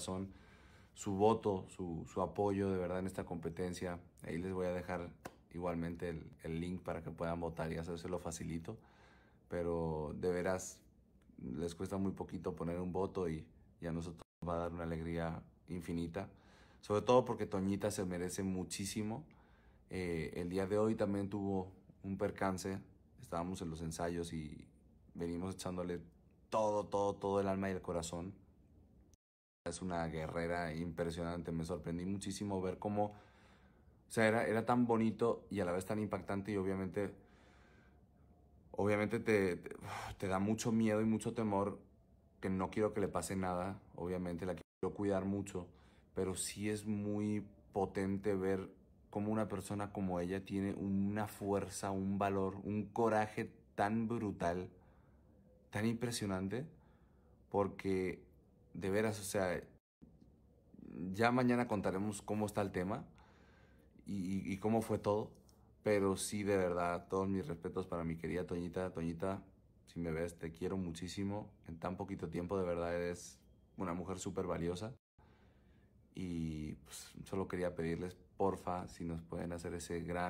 su voto, su, apoyo de verdad en esta competencia. Ahí les voy a dejar igualmente el, link para que puedan votar, y hacerse lo facilito. Pero de veras les cuesta muy poquito poner un voto y, ya a nosotros va a dar una alegría infinita. Sobre todo porque Toñita se merece muchísimo. Eh, el día de hoy también tuvo un percance. Estábamos en los ensayos y venimos echándole todo, todo, todo el alma y el corazón es una guerrera impresionante. Me sorprendí muchísimo ver cómo, o sea, era, era tan bonito y a la vez tan impactante y obviamente, obviamente te, te, te da mucho miedo y mucho temor que no quiero que le pase nada, obviamente la quiero cuidar mucho, pero sí es muy potente ver cómo una persona como ella tiene una fuerza, un valor, un coraje tan brutal, tan impresionante, porque de veras, o sea, ya mañana contaremos cómo está el tema y, cómo fue todo. Pero sí, de verdad, todos mis respetos para mi querida Toñita. Toñita, si me ves, te quiero muchísimo. En tan poquito tiempo, de verdad, eres una mujer súper valiosa. Y pues, solo quería pedirles, porfa, si nos pueden hacer ese gran